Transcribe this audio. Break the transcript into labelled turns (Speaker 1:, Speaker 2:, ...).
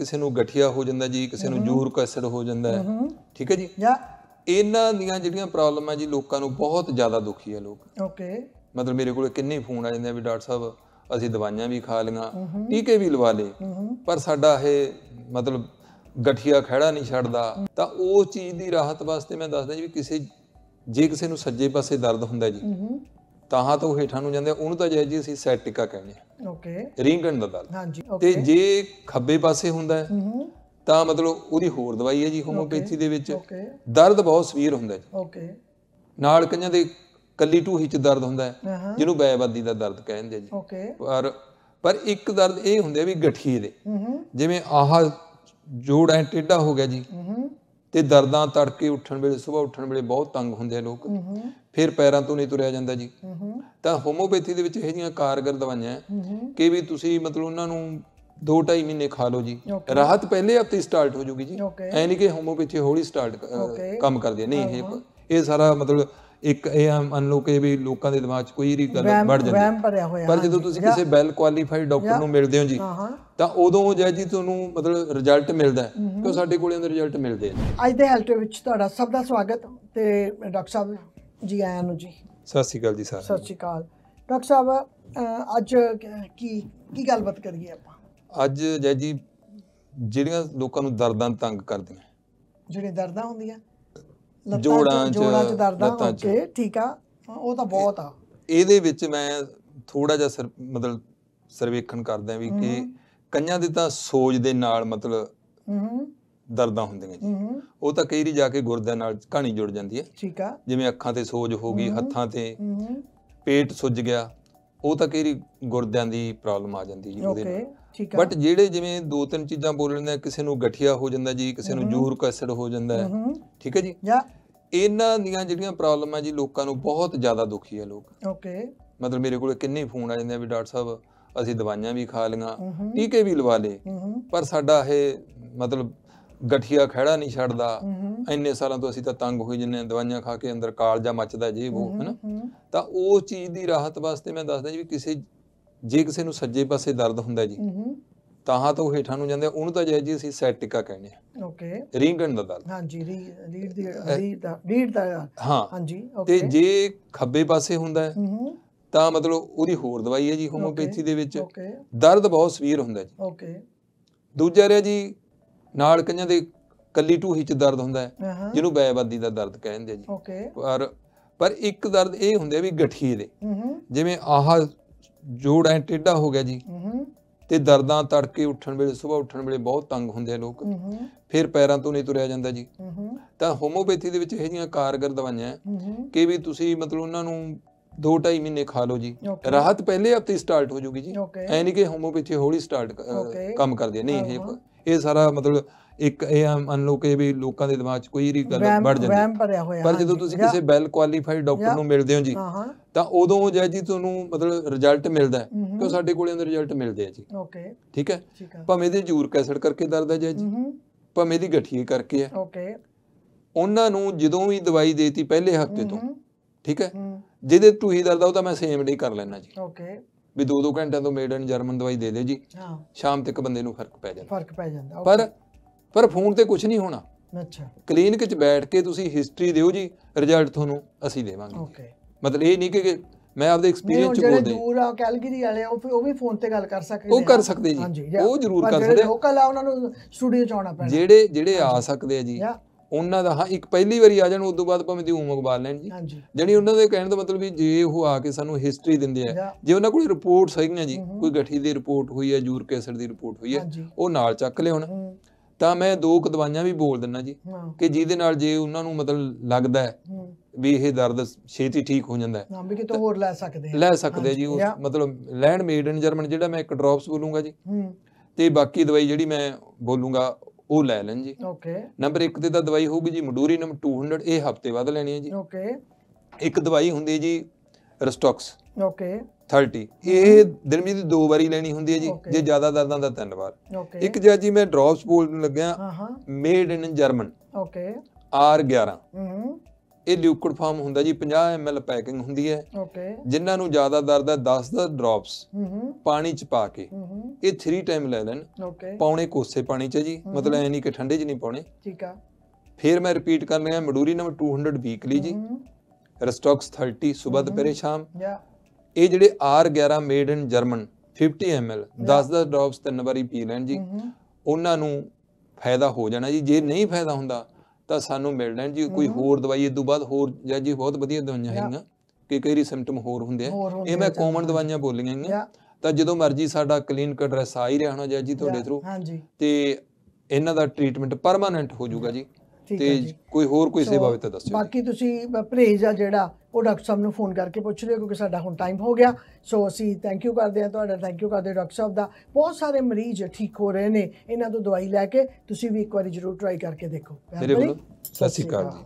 Speaker 1: ਕਿਸੇ ਨੂੰ ਗਠੀਆ ਹੋ ਜਾਂਦਾ ਜੀ ਕਿਸੇ ਨੂੰ ਜੂਰਕ ਐਸਿਡ ਹੋ ਜਾਂਦਾ ਹੈ ਠੀਕ ਹੈ ਜੀ ਜਾਂ ਇਹਨਾਂ ਦੀਆਂ ਜਿਹੜੀਆਂ ਪ੍ਰੋਬਲਮਾਂ ਜੀ ਲੋਕਾਂ ਨੂੰ ਬਹੁਤ ਜ਼ਿਆਦਾ ਦੁਖੀ ਹੈ ਲੋਕ ਓਕੇ ਮਤਲਬ ਮੇਰੇ ਕੋਲ ਕਿੰਨੇ ਫੋਨ ਆ ਜਾਂਦੇ ਆ ਵੀ ਡਾਕਟਰ ਸਾਹਿਬ ਅਸੀਂ ਦਵਾਈਆਂ ਵੀ ਖਾ ਲੀਆਂ ਟੀਕੇ ਵੀ ਲਵਾ ਲਏ ਪਰ ਸਾਡਾ ਇਹ ਮਤਲਬ ਗਠੀਆ ਖੜਾ ਨਹੀਂ ਛੱਡਦਾ ਤਾਂ ਉਹ ਚੀਜ਼ ਦੀ ਰਾਹਤ ਵਾਸਤੇ ਮੈਂ ਦੱਸਦਾ ਜੀ ਵੀ ਕਿਸੇ ਜੇ ਕਿਸੇ ਨੂੰ ਸੱਜੇ ਪਾਸੇ ਦਰਦ ਹੁੰਦਾ ਜੀ ਤਾਂ ਤੋਂ ਹੇਠਾਂ ਨੂੰ ਜਾਂਦੇ ਉਹਨੂੰ ਤਾਂ ਜਿਹੇ ਜੀ ਅਸੀਂ ਸੈਟਿਕਾ ਕਹਿੰਦੇ
Speaker 2: ਆ ਓਕੇ
Speaker 1: ਰਿੰਗਣ ਦਾ ਦਰਦ
Speaker 2: ਹਾਂਜੀ ਤੇ ਜੇ
Speaker 1: ਖੱਬੇ ਪਾਸੇ ਹੁੰਦਾ ਹੈ, ਤਾਂ ਮਤਲਬ ਉਹਦੀ ਹੋਰ ਦਵਾਈ ਹੈ ਜੀ ਹੋਮੋਪੈਥੀ ਦੇ ਵਿੱਚ ਓਕੇ ਦਰਦ ਬਹੁਤ ਸਵੀਰ ਹੁੰਦਾ ਹੈ ਓਕੇ ਨਾਲ ਕਈਆਂ ਦੇ ਕੱਲੀ ਢੂਹੀ 'ਚ ਦਰਦ ਹੁੰਦਾ ਹੈ, ਜਿਹਨੂੰ ਬੈਵਾਦੀ ਦਾ ਦਰਦ ਕਹਿੰਦੇ ਆ ਜੀ ਓਕੇ ਪਰ ਪਰ ਇੱਕ ਦਰਦ ਇਹ ਹੁੰਦਾ ਵੀ ਗਠੀ ਦੇ ਹੂੰ ਜਿਵੇਂ ਆਹ ਜੋੜ ਐ ਟੇਡਾ ਹੋ ਗਿਆ ਜੀ ਹੂੰ ਤੇ ਦਰਦਾਂ ਤੜਕੇ ਉੱਠਣ ਵੇਲੇ ਸਵੇਰ ਉੱਠਣ ਵੇਲੇ ਬਹੁਤ ਤੰਗ ਹੁੰਦੇ ਆ ਲੋਕ ਹੂੰ ਫਿਰ ਪੈਰਾਂ ਤੋਂ ਨਹੀਂ ਤੁਰਿਆ ਜਾਂਦਾ ਜੀ ਤਾਂ ਹੋਮੋਪੈਥੀ ਦੇ ਵਿੱਚ ਇਹ ਜੀਆਂ ਕਾਰਗਰ ਦਵਾਈਆਂ ਕਿ ਵੀ ਤੁਸੀਂ ਮਤਲਬ ਉਹਨਾਂ ਨੂੰ 2-2.5 ਮਹੀਨੇ ਖਾ ਲਓ ਜੀ ਰਾਹਤ ਪਹਿਲੇ ਹਫਤੇ ਸਟਾਰਟ ਹੋ ਜੂਗੀ ਜੀ ਐ ਨਹੀਂ ਕਿ ਹੋਮੋਪੈਥੀ ਹੌਲੀ ਸਟਾਰਟ ਕੰਮ ਕਰਦੀ ਨਹੀਂ ਇਹ ਇਹ ਸਾਰਾ ਮਤਲਬ ਇੱਕ ਇਹ ਮੰਨ ਲਓ ਕਿ ਵੀ ਲੋਕਾਂ ਦੇ ਦਿਮਾਗ 'ਚ ਕੋਈ ਰੀ ਗੱਲ ਵੱਢ ਜਾਂਦੀ
Speaker 3: ਪਰ ਜਦੋਂ ਤੁਸੀਂ ਕਿਸੇ
Speaker 1: ਵੈਲ ਕੁਆਲੀਫਾਈਡ ਡਾਕਟਰ ਨੂੰ ਮਿਲਦੇ ਹੋ ਜੀ ਤਾਂ ਉਦੋਂ ਜੈ ਜੀ ਤੁਹਾਨੂੰ ਮਤਲਬ ਰਿਜ਼ਲਟ ਮਿਲਦਾ ਹੈ ਕਿ ਸਾਡੇ ਕੋਲੇ ਅੰਦਰ ਰਿਜ਼ਲਟ ਮਿਲਦੇ ਆ
Speaker 3: ਅੱਜ ਦੇ ਹੈਲਥ ਵਿੱਚ ਤੁਹਾਡਾ ਸਭ ਦਾ ਸਵਾਗਤ ਤੇ ਡਾਕਟਰ ਸਾਹਿਬ ਜੀ ਆਇਆਂ ਨੂੰ ਜੀ
Speaker 1: ਸਤਿ ਸ਼੍ਰੀ ਅਕਾਲ ਜੀ ਸਾਰਿਆਂ ਨੂੰ ਸਤਿ
Speaker 3: ਸ਼੍ਰੀ ਅਕਾਲ ਡਾਕਟਰ ਸਾਹਿਬ ਅੱਜ ਕੀ ਕੀ ਗੱਲਬਾਤ ਕਰੀਏ
Speaker 1: ਆਪਾਂ ਅੱਜ ਜੈ ਜੀ ਜਿਹੜੀਆਂ ਲੋਕਾਂ ਨੂੰ ਦਰਦਾਂ ਤੰਗ ਕਰਦੀਆਂ
Speaker 3: ਜਿਹੜੇ ਦਰਦਾਂ ਹੁੰਦੀਆਂ ਜੋੜਾਂ ਜੋੜਾਂ 'ਚ ਦਰਦਾਂ ਹੁੰਦੇ ਠੀਕ ਆ ਉਹ ਤਾਂ ਬਹੁਤ ਆ
Speaker 1: ਇਹਦੇ ਵਿੱਚ ਮੈਂ ਥੋੜਾ ਜਿਹਾ ਮਤਲਬ ਸਰਵੇਖਣ ਕਰਦਾ ਵੀ ਕਿ ਕਈਆਂ ਦੇ ਤਾਂ ਸੋਜ ਦੇ ਨਾਲ ਮਤਲਬ ਦਰਦਾਂ ਹੁੰਦੀਆਂ ਜੀ ਉਹ ਤਾਂ ਕਈ ਰੀ ਜਾ ਕੇ ਗੁਰਦਿਆਂ ਨਾਲ ਕਹਾਣੀ ਜੁੜ ਜਾਂਦੀ ਹੈ ਠੀਕ ਆ ਜਿਵੇਂ ਅੱਖਾਂ ਤੇ ਸੋਜ ਹੋ ਗਈ ਹੱਥਾਂ ਤੇ ਪੇਟ ਸੁੱਜ ਗਿਆ ਉਹ ਤਾਂ ਕਈ ਰੀ ਗੁਰਦਿਆਂ ਦੀ ਪ੍ਰੋਬਲਮ ਆ ਜਾਂਦੀ ਜੀ ਉਹਦੇ ਠੀਕ ਆ ਬਟ ਜਿਹੜੇ ਜਿਵੇਂ ਦੋ ਤਿੰਨ ਚੀਜ਼ਾਂ ਬੋਲ ਲੈਂਦੇ ਕਿਸੇ ਨੂੰ ਗਠੀਆ ਹੋ ਜਾਂਦਾ ਜੀ ਕਿਸੇ ਨੂੰ ਯੂਰਿਕ ਐਸਿਡ ਹੋ ਜਾਂਦਾ ਹੈ ਠੀਕ ਹੈ ਜੀ ਜਾਂ ਇਹਨਾਂ ਦੀਆਂ ਜਿਹੜੀਆਂ ਪ੍ਰੋਬਲਮਾਂ ਜੀ ਲੋਕਾਂ ਨੂੰ ਬਹੁਤ ਜ਼ਿਆਦਾ ਦੁਖੀ ਹੈ ਲੋਕ ਓਕੇ ਮਤਲਬ ਮੇਰੇ ਕੋਲ ਕਿੰਨੇ ਫੋਨ ਆ ਜਾਂਦੇ ਆ ਵੀ ਡਾਕਟਰ ਸਾਹਿਬ ਅਸੀਂ ਦਵਾਈਆਂ ਵੀ ਖਾ ਲੀਆਂ ਟੀਕੇ ਵੀ ਲਵਾ ਲਏ ਪਰ ਸਾਡਾ ਇਹ ਮਤਲਬ ਗਠੀਆ ਖਹਿੜਾ ਨਹੀਂ ਛੱਡਦਾ ਇੰਨੇ ਸਾਲਾਂ ਤੋਂ ਅਸੀਂ ਤਾਂ ਤੰਗ ਹੋਈ ਜਿੰਨੇ ਦਵਾਈਆਂ ਖਾ ਕੇ ਅੰਦਰ ਕਾਲਜਾ ਮੱਚਦਾ ਜੀ ਉਹ ਹੈਨਾ ਤਾਂ ਉਹ ਚੀਜ਼ ਦੀ ਰਾਹਤ ਵਾਸਤੇ ਮੈਂ ਦੱਸਦਾ ਜੀ ਵੀ ਕਿਸੇ ਜੇ ਕਿਸੇ ਨੂੰ ਸੱਜੇ ਪਾਸੇ ਦਰਦ ਹੁੰਦਾ ਜੀ ਤਾਂ ਤਾਂ ਉਹ ਹੇਠਾਂ ਨੂੰ ਜਾਂਦੇ ਉਹਨੂੰ ਤਾਂ ਜਿਹੇ ਜੀ ਅਸੀਂ ਸੈਟਿਕਾ ਕਹਿੰਦੇ ਆ ਓਕੇ ਰੀਂਗਣ ਦਾ ਦਰਦ
Speaker 3: ਹਾਂਜੀ ਰੀਂਗ ਦੀ ਰੀਂਗ ਦਾ ਰੀੜ ਦਾ ਹਾਂਜੀ ਓਕੇ ਤੇ
Speaker 1: ਜੇ ਖੱਬੇ ਪਾਸੇ ਹੁੰਦਾ ਹੈ ਤਾਂ ਮਤਲਬ ਉਹਦੀ ਹੋਰ ਦਵਾਈ ਹੈ ਜੀ ਹੋਮੋਪੈਥੀ ਦੇ ਵਿੱਚ ਦਰਦ ਬਹੁਤ ਸਵੀਰ ਹੁੰਦਾ ਜੀ ਓਕੇ ਦੂਜਾ ਰਿਹਾ ਜੀ ਨਾਲ ਕਈਆਂ ਦੇ ਕੱਲੀ ਢੂਹੀ 'ਚ ਦਰਦ ਹੁੰਦਾ ਹੈ ਜਿਹਨੂੰ ਬੈਵਾਦੀ ਦਾ ਦਰਦ ਕਹਿੰਦੇ ਜੀ ਓਕੇ ਪਰ ਪਰ ਇੱਕ ਦਰਦ ਇਹ ਹੁੰਦੇ ਵੀ ਗਠੀਏ ਦੇ ਜਿਵੇਂ ਆਹ ਜੋੜ ਐ ਟੇਡਾ ਹੋ ਗਿਆ ਜੀ ਤੇ ਦਰਦਾਂ ਤੜਕੇ ਉੱਠਣ ਵੇਲੇ ਸਵੇਰ ਉੱਠਣ ਵੇਲੇ ਬਹੁਤ ਤੰਗ ਹੁੰਦੇ ਆ ਲੋਕ ਫਿਰ ਪੈਰਾਂ ਤੋਂ ਨਹੀਂ ਤੁਰਿਆ ਜਾਂਦਾ ਜੀ ਤਾਂ ਹੋਮੋਪੈਥੀ ਦੇ ਵਿੱਚ ਇਹ ਜੀਆਂ ਕਾਰਗਰ ਦਵਾਈਆਂ ਕਿ ਵੀ ਤੁਸੀਂ ਮਤਲਬ ਉਹਨਾਂ ਨੂੰ 2-2.5 ਮਹੀਨੇ ਖਾ ਲਓ ਜੀ ਰਾਹਤ ਪਹਿਲੇ ਹਫਤੇ ਸਟਾਰਟ ਹੋ ਜੂਗੀ ਜੀ ਐ ਨਹੀਂ ਕਿ ਹੋਮੋਪੈਥੀ ਹੌਲੀ ਸਟਾਰਟ ਕੰਮ ਕਰਦੀ ਨਹੀਂ ਇਹ ਇਹ ਸਾਰਾ ਮਤਲਬ ਇੱਕ ਇਹ ਮੰਨ ਲਓ ਕਿ ਵੀ ਲੋਕਾਂ ਦੇ ਦਿਮਾਗ 'ਚ ਕੋਈ ਰੀ ਗੱਲ ਵੱਡ
Speaker 3: ਜਾਂਦੀ ਪਰ ਜਦੋਂ ਤੁਸੀਂ ਕਿਸੇ
Speaker 1: ਵੈਲ ਕੁਆਲੀਫਾਈਡ ਡਾਕਟਰ ਨੂੰ ਮਿਲਦੇ ਹੋ ਜੀ ਤਾਂ ਉਦੋਂ ਜੈ ਜੀ ਤੁਹਾਨੂੰ ਮਤਲਬ ਰਿਜ਼ਲਟ ਮਿਲਦਾ ਹੈ ਕਿਉਂ ਸਾਡੇ ਕੋਲੇ ਉਹਨਾਂ ਰਿਜ਼ਲਟ ਮਿਲਦੇ ਆ ਜੀ ਓਕੇ ਠੀਕ ਹੈ ਭਾਵੇਂ ਦੇ ਜੂਰ ਕੈਸਟ ਕਰਕੇ ਦਰਦ ਹੈ ਜੈ ਜੀ ਭਾਵੇਂ ਦੀ ਗਠੀਏ ਕਰਕੇ ਹੈ ਓਕੇ ਉਹਨਾਂ ਨੂੰ ਜਦੋਂ ਵੀ ਦਵਾਈ ਦੇਤੀ ਪਹਿਲੇ ਹਫਤੇ ਤੋਂ ਠੀਕ ਹੈ ਜਿਹਦੇ ਟੂਹੀ ਦਰਦ ਆ ਉਹ ਤਾਂ ਮੈਂ ਸੇਮ ਡੇ ਕਰ ਲੈਣਾ ਜੀ ਓਕੇ ਵੀ 2-2 ਘੰਟਿਆਂ ਤੋਂ ਮੇਡ ਇਨ ਜਰਮਨ ਦਵਾਈ ਦੇ ਦੇ ਜੀ ਹਾਂ ਸ਼ਾਮ ਤੱਕ ਬੰਦੇ ਨੂੰ ਫਰਕ ਪੈ ਜਾਂਦਾ ਫਰਕ ਪੈ ਜਾਂਦਾ ਪਰ ਪਰ ਫੋਨ ਤੇ ਕੁਝ ਨਹੀਂ ਹੋਣਾ ਅੱਛਾ ਕਲੀਨਿਕ 'ਚ ਬੈਠ ਕੇ ਤੁਸੀਂ ਹਿਸਟਰੀ ਦਿਓ ਜੀ ਰਿਜ਼ਲਟ ਤੁਹਾਨੂੰ ਅਸੀਂ ਦੇਵਾਂਗੇ ਓਕੇ ਮਤਲਬ ਇਹ ਨਹੀਂ ਕਿ ਮੈਂ ਆਪਦੇ ਐਕਸਪੀਰੀਅੰਸ ਚ ਜਿਹੜੇ ਦੂਰ
Speaker 3: ਆ ਕੈਲਗਰੀ ਵਾਲੇ ਉਹ ਉਹ ਵੀ ਫੋਨ ਤੇ ਗੱਲ ਕਰ ਸਕਦੇ ਉਹ ਕਰ ਸਕਦੇ ਜੀ ਉਹ ਜ਼ਰੂਰ ਕਰ ਸਕਦੇ ਲੋਕਲ ਆ ਉਹਨਾਂ ਨੂੰ ਸਟੂਡੀਓ ਚ ਆਉਣਾ ਪੈਣਾ
Speaker 1: ਜਿਹੜੇ ਜਿਹੜੇ ਆ ਸਕਦੇ ਆ ਜੀ ਉਹਨਾਂ ਦਾ ਹਾਂ ਇੱਕ ਪਹਿਲੀ ਵਾਰੀ ਆ ਜਾਣ ਉਸ ਤੋਂ ਬਾਅਦ ਭਾਵੇਂ ਦਿਹੂ ਬਾਲ ਲੈਣ ਜੀ ਜਿਹੜੀ ਉਹਨਾਂ ਦੇ ਕਹਿਣ ਦਾ ਮਤਲਬ ਵੀ ਜੇ ਉਹ ਆ ਕੇ ਸਾਨੂੰ ਹਿਸਟਰੀ ਦਿੰਦੇ ਆ ਜੇ ਉਹਨਾਂ ਕੋਲ ਰਿਪੋਰਟਸ ਹੈਗੀਆਂ ਜੀ ਕੋਈ ਗੱਠੀ ਦੀ ਰਿਪੋਰਟ ਹੋਈ ਹੈ ਜੂਰ ਕੇਸਰ ਦੀ ਰਿਪੋਰਟ ਹੋਈ ਹੈ ਉਹ ਨਾਲ ਚੱਕ ਲਿਓਣ ਤਾਂ ਮੈਂ ਦੋ ਦਵਾਈਆਂ ਵੀ ਬੋਲ ਦਿੰਨਾ ਜੀ ਕਿ ਜਿਹਦੇ ਨਾਲ ਜੇ ਉਹਨਾਂ ਨੂੰ ਮਤਲਬ ਲੱਗਦਾ ਹੈ ਵੀ ਇਹ ਦਰਦ ਛੇਤੀ ਠੀਕ ਹੋ ਜਾਂਦਾ ਹੈ
Speaker 3: ਨਾ ਵੀ ਕਿਤੇ ਹੋਰ ਲੈ ਸਕਦੇ ਆ ਲੈ ਸਕਦੇ ਜੀ ਉਸ
Speaker 1: ਮਤਲਬ ਲੈਂਡ ਮੇਡ ਇਨ ਜਰਮਨ ਜਿਹੜਾ ਮੈਂ ਇੱਕ ਡ੍ਰੌਪਸ ਬੋਲੂੰਗਾ ਜੀ ਤੇ ਬਾਕੀ ਦਵਾਈ ਜਿਹੜੀ ਮੈਂ ਬੋਲੂੰਗਾ ਉਹ ਲੈ ਲੈਣ ਜੀ ਓਕੇ ਨੰਬਰ 1 ਤੇ ਤਾਂ ਦਵਾਈ ਹੋਊਗੀ ਜੀ ਮਡੂਰੀ ਨੰਬਰ 200 ਇਹ ਹਫਤੇ ਬਾਅਦ ਲੈਣੀ ਹੈ ਜੀ ਓਕੇ ਇੱਕ ਦਵਾਈ ਹੁੰਦੀ ਹੈ ਜੀ ਰਸਟੌਕਸ ਓਕੇ 30 ਇਹ ਦਿਨ ਵਿੱਚ ਦੋ ਵਾਰੀ ਲੈਣੀ ਹੁੰਦੀ ਹੈ ਜੀ ਜੇ ਜ਼ਿਆਦਾ ਦਰਦਾਂ ਦਾ ਤਿੰਨ ਵਾਰ ਇੱਕ ਜੀ ਮੈਂ ਡ੍ਰੌਪਸ ਬੋਲਣ ਲੱਗਿਆ made in German okay R 11 ਹੂੰ ਇਹ ਲਿਕੁਇਡ ਫਾਰਮ ਹੁੰਦਾ ਜੀ 50 ml ਪੈਕਿੰਗ ਹੁੰਦੀ ਹੈ ਓਕੇ ਜਿਨ੍ਹਾਂ ਨੂੰ ਜ਼ਿਆਦਾ ਦਰਦ ਹੈ 10 ਦਾ ਡ੍ਰੌਪਸ ਪਾਣੀ ਚ ਪਾ ਕੇ ਇਹ 3 ਟਾਈਮ ਲੈ ਲੈਣ ਓਕੇ ਪਾਉਣੇ ਕੋਸੇ ਪਾਣੀ ਚ ਜੀ ਮਤਲਬ ਐ ਨਹੀਂ ਕਿ ਠੰਡੇ ਚ ਨਹੀਂ ਪਾਉਣੇ ਠੀਕ ਆ ਫਿਰ ਮੈਂ ਰਿਪੀਟ ਕਰ ਰਿਹਾ ਮਡੂਰੀ ਨੰਬਰ 200 ਵੀਕਲੀ ਜੀ ਰਸਟਾਕਸ 30 ਸਵੇਰ ਦੁਪਹਿਰੇ ਸ਼ਾਮ ਇਹ ਜਿਹੜੇ R11 made in German 50 ml 10 ਦਾ ਡ੍ਰੌਪਸ ਤਿੰਨ ਵਾਰੀ ਪੀ ਲੈਣ ਜੀ ਉਹਨਾਂ ਨੂੰ ਫਾਇਦਾ ਹੋ ਜਾਣਾ ਜੀ ਜੇ ਨਹੀਂ ਫਾਇਦਾ ਹੁੰਦਾ ਤਾਂ ਸਾਨੂੰ ਮਿਲ ਲੈਣ ਜੀ ਕੋਈ ਹੋਰ ਦਵਾਈ ਇਸ ਤੋਂ ਬਾਅਦ ਹੋਰ ਜਾਂ ਜੀ ਬਹੁਤ ਵਧੀਆ ਦਵਾਈਆਂ ਹੈਗੀਆਂ ਕਿ ਕਈ ਰੀ ਸਿੰਪਟਮ ਹੋਰ ਹੁੰਦੇ ਆ ਇਹ ਮੈਂ ਕਾਮਨ ਦਵਾਈਆਂ ਬੋਲੀਆਂ ਹੈਗੀਆਂ ਤਾਂ ਜਦੋਂ ਮਰਜ਼ੀ ਸਾਡਾ ਕਲੀਨਿਕ ਐਡਰੈਸ ਆ ਹੀ ਰਿਹਾ ਹੋਣਾ ਜੀ ਤੁਹਾਡੇ ਥਰੂ ਤੇ ਇਹਨਾਂ ਦਾ ਟ੍ਰੀਟਮੈਂਟ ਪਰਮਾਨੈਂਟ ਹੋ ਜਾਊਗਾ ਜੀ ਤੇ ਕੋਈ ਹੋਰ ਕੋਈ ਸੇਵਾ ਵੀ ਤਾਂ ਦੱਸਿਓ
Speaker 3: ਬਾਕੀ ਤੁਸੀਂ ਪ੍ਰੇਜ ਆ ਜਿਹੜਾ ਉਹ ਡਾਕਟਰ ਸਾਹਿਬ ਨੂੰ ਫੋਨ ਕਰਕੇ ਪੁੱਛ ਲਿਓ ਕਿਉਂਕਿ ਸਾਡਾ ਹੁਣ ਟਾਈਮ ਹੋ ਗਿਆ ਸੋ ਅਸੀਂ ਥੈਂਕ ਯੂ ਕਰਦੇ ਆ ਤੁਹਾਡਾ ਥੈਂਕ ਯੂ ਕਰਦੇ ਡਾਕਟਰ ਸਾਹਿਬ ਦਾ ਬਹੁਤ ਸਾਰੇ ਮਰੀਜ਼ ਠੀਕ ਹੋ ਰਹੇ ਨੇ ਇਹਨਾਂ ਤੋਂ ਦਵਾਈ ਲੈ ਕੇ ਤੁਸੀਂ ਵੀ ਇੱਕ ਵਾਰੀ ਜ਼ਰੂਰ ਟਰਾਈ ਕਰਕੇ ਦੇਖੋ
Speaker 1: ਮੇਰੇ ਵੱਲੋਂ ਸਤਿ ਸ਼੍ਰੀ ਅਕਾਲ ਜੀ